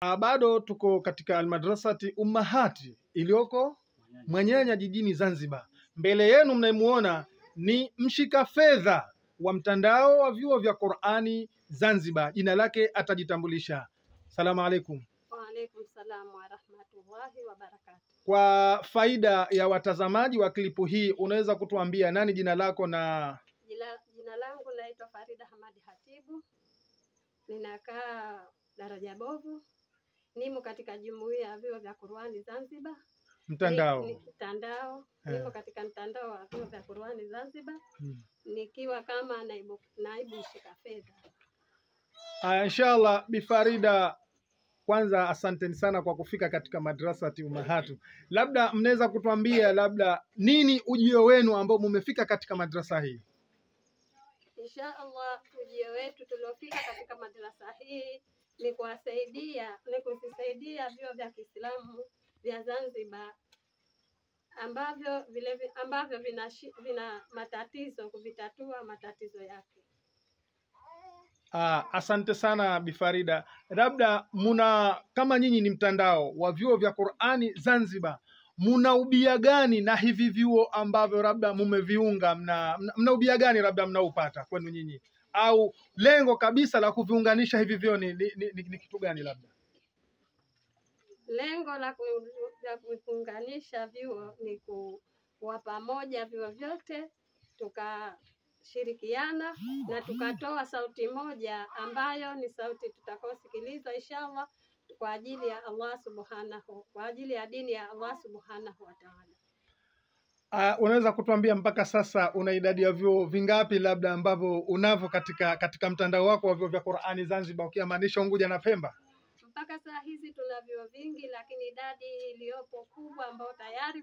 Ah, bado tuko katika Almadrasati Ummahati iliyoko mwanyanya jijini Zanzibar. Mbele yenu mnayemuona ni mshika fedha wa mtandao wa vyuo vya Qur'ani Zanzibar, jina lake atajitambulisha. Salamu alaikum. Wa salam wa rahmatullahi wa barakatuh. Kwa faida ya watazamaji wa klipu hii, unaweza kutuambia nani jina lako na? Jina, jina langu naitwa Farida Hamadi Hatibu, ninakaa daraja bovu nimo katika jumuiya ya vyuo vya Qur'ani Zanzibar mtandao mtandao ni, ni eh. niko katika mtandao wa vyuo vya Qur'ani Zanzibar hmm. nikiwa kama naibu, naibu shika fedha. Uh, inshallah Bifarida, kwanza asanteni sana kwa kufika katika madrasati Umahatu. Labda mnaweza kutuambia labda nini ujio wenu ambao mumefika katika madrasa hii? Insha Allah ujio wetu tuliofika katika madrasa hii ni kuwasaidia ni kuvisaidia vyuo vya Kiislamu vya Zanzibar ambavyo vile ambavyo vina, vina matatizo kuvitatua matatizo yake. Ah, asante sana Bi Farida, labda muna kama nyinyi ni mtandao wa vyuo vya Qur'ani Zanzibar muna ubia gani na hivi vyuo ambavyo labda mumeviunga mna, mna, mna ubia gani labda mnaupata kwenu nyinyi, au lengo kabisa la kuviunganisha hivi vyuo ni, ni, ni, ni, ni kitu gani labda? Lengo la, kuviunganisha vyuo ni kuwa pamoja vyuo vyote tuka shirikiana na tukatoa sauti moja ambayo ni sauti tutakaosikiliza inshallah kwa ajili ya Allah subhanahu, kwa ajili ya dini ya Allah subhanahu wa ta'ala. Uh, unaweza kutuambia mpaka sasa una idadi ya vyuo vingapi labda ambavyo unavyo katika katika mtandao wako wa vyuo vya Qur'ani Zanzibar, ukimaanisha Unguja na Pemba? Mpaka saa hizi tuna vyuo vingi, lakini idadi iliyopo kubwa ambao tayari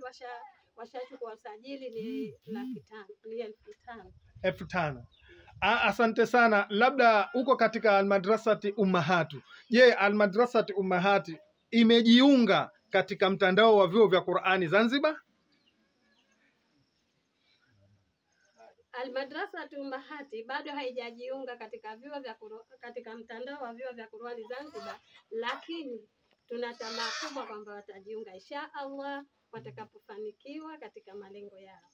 washachukua usajili ni hmm. laki tano, ni elfu tano elfu tano Asante sana, labda uko katika Almadrasati Ummahatu. Je, Almadrasati Ummahati imejiunga katika mtandao wa vyuo vya Qurani Zanzibar? Almadrasati Ummahati bado haijajiunga katika vyuo vya katika mtandao wa vyuo vya Qurani Zanzibar, lakini tuna tamaa kubwa kwamba watajiunga insha Allah watakapofanikiwa katika malengo yao.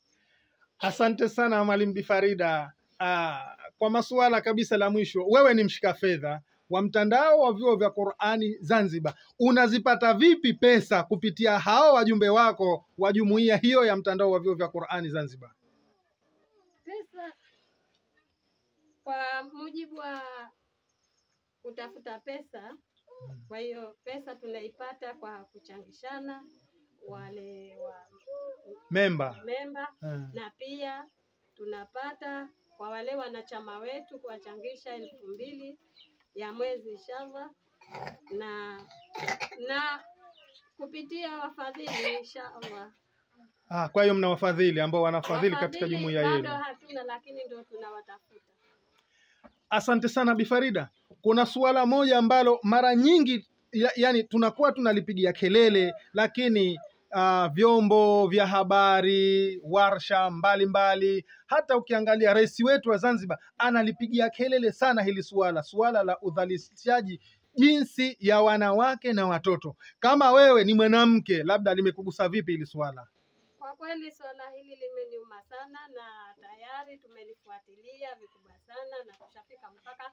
Asante sana Mwalimu Bifarida. Ah, kwa masuala kabisa la mwisho, wewe ni mshika fedha wa mtandao wa vyuo vya Qur'ani Zanzibar, unazipata vipi pesa kupitia hao wajumbe wako wa jumuiya hiyo ya mtandao wa vyuo vya Qur'ani Zanzibar? Pesa kwa mujibu wa kutafuta pesa, kwa hiyo pesa tunaipata kwa kuchangishana wale wa memba memba, ah. na pia tunapata kwa wale wanachama wetu kuwachangisha elfu mbili ya mwezi shava na na kupitia wafadhili inshallah. Ah, kwa hiyo mna wafadhili ambao wanafadhili katika jumuiya yenu? Bado hatuna, lakini ndio tunawatafuta. Asante sana Bi Farida. Kuna suala moja ambalo mara nyingi ya, yani tunakuwa tunalipigia kelele lakini uh, vyombo vya habari, warsha mbalimbali mbali. Hata ukiangalia rais wetu wa Zanzibar analipigia kelele sana hili suala suala la udhalilishaji jinsi ya wanawake na watoto. Kama wewe ni mwanamke, labda limekugusa vipi hili suala? Kwa kweli suala hili limeniuma sana, na tayari tumelifuatilia vikubwa sana, na kushafika mpaka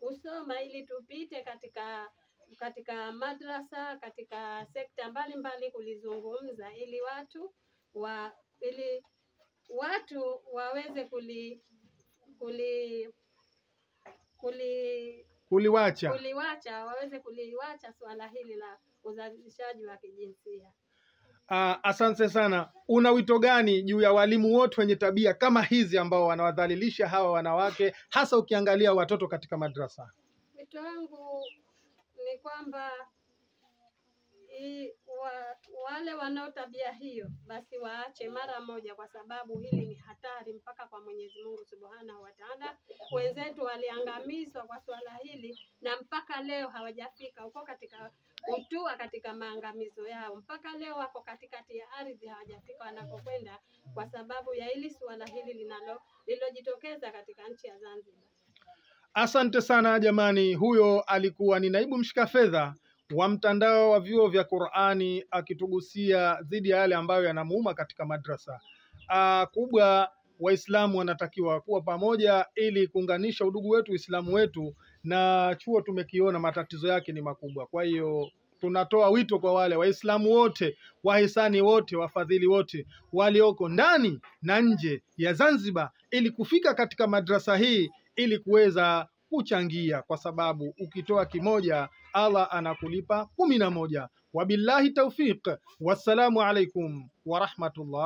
Usoma ili tupite katika katika madrasa, katika sekta mbalimbali kulizungumza ili watu wa ili watu waweze kuli kuli kuli kuliwacha kuliwacha waweze kuliwacha suala hili la uzalishaji wa kijinsia. Uh, asante sana. Una wito gani juu ya walimu wote wenye tabia kama hizi ambao wanawadhalilisha hawa wanawake hasa ukiangalia watoto katika madrasa? Wito wangu ni kwamba wa, wale wanao tabia hiyo basi waache mara moja, kwa sababu hili ni hatari mpaka kwa Mwenyezi Mungu Subhanahu wa Ta'ala. Wenzetu waliangamizwa kwa suala hili na mpaka leo hawajafika huko katika utua katika maangamizo yao, mpaka leo wako katikati ya ardhi, hawajafika wanakokwenda kwa sababu ya hili suala hili linalo lililojitokeza katika nchi ya Zanzibar. Asante sana jamani, huyo alikuwa ni naibu mshika fedha wa mtandao wa vyuo vya Qur'ani akitugusia dhidi ya yale ambayo yanamuuma katika madrasa. Aa, ah, kubwa Waislamu wanatakiwa kuwa pamoja ili kuunganisha udugu wetu, Uislamu wetu na chuo tumekiona matatizo yake ni makubwa. Kwa hiyo tunatoa wito kwa wale Waislamu wote, wahisani wote, wafadhili wote walioko ndani na nje ya Zanzibar ili kufika katika madrasa hii ili kuweza kuchangia, kwa sababu ukitoa kimoja Allah anakulipa kumi na moja. Wabillahi taufiq, wassalamu alaikum warahmatullah.